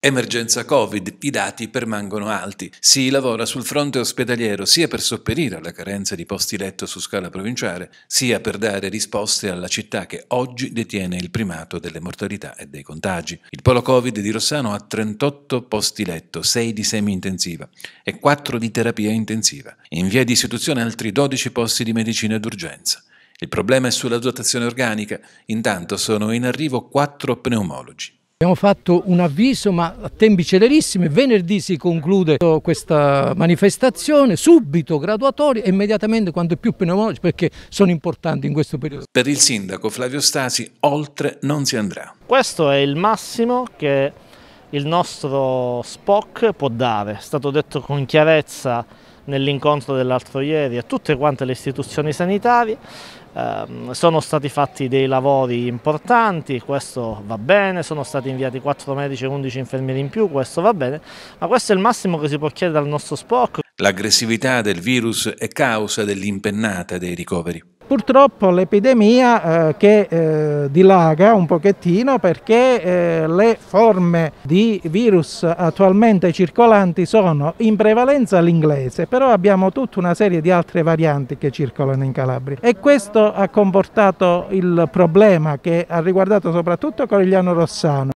Emergenza Covid, i dati permangono alti. Si lavora sul fronte ospedaliero sia per sopperire alla carenza di posti letto su scala provinciale, sia per dare risposte alla città che oggi detiene il primato delle mortalità e dei contagi. Il polo Covid di Rossano ha 38 posti letto, 6 di semi-intensiva e 4 di terapia intensiva. In via di istituzione altri 12 posti di medicina d'urgenza. Il problema è sulla dotazione organica, intanto sono in arrivo 4 pneumologi. Abbiamo fatto un avviso ma a tempi celerissimi, venerdì si conclude questa manifestazione, subito graduatoria e immediatamente quanto più pneumologici perché sono importanti in questo periodo. Per il sindaco Flavio Stasi oltre non si andrà. Questo è il massimo che il nostro SPOC può dare, è stato detto con chiarezza nell'incontro dell'altro ieri a tutte quante le istituzioni sanitarie, eh, sono stati fatti dei lavori importanti, questo va bene, sono stati inviati 4 medici e 11 infermieri in più, questo va bene, ma questo è il massimo che si può chiedere al nostro SPOC. L'aggressività del virus è causa dell'impennata dei ricoveri. Purtroppo l'epidemia eh, che eh, dilaga un pochettino perché eh, le forme di virus attualmente circolanti sono in prevalenza l'inglese, però abbiamo tutta una serie di altre varianti che circolano in Calabria e questo ha comportato il problema che ha riguardato soprattutto Corigliano Rossano.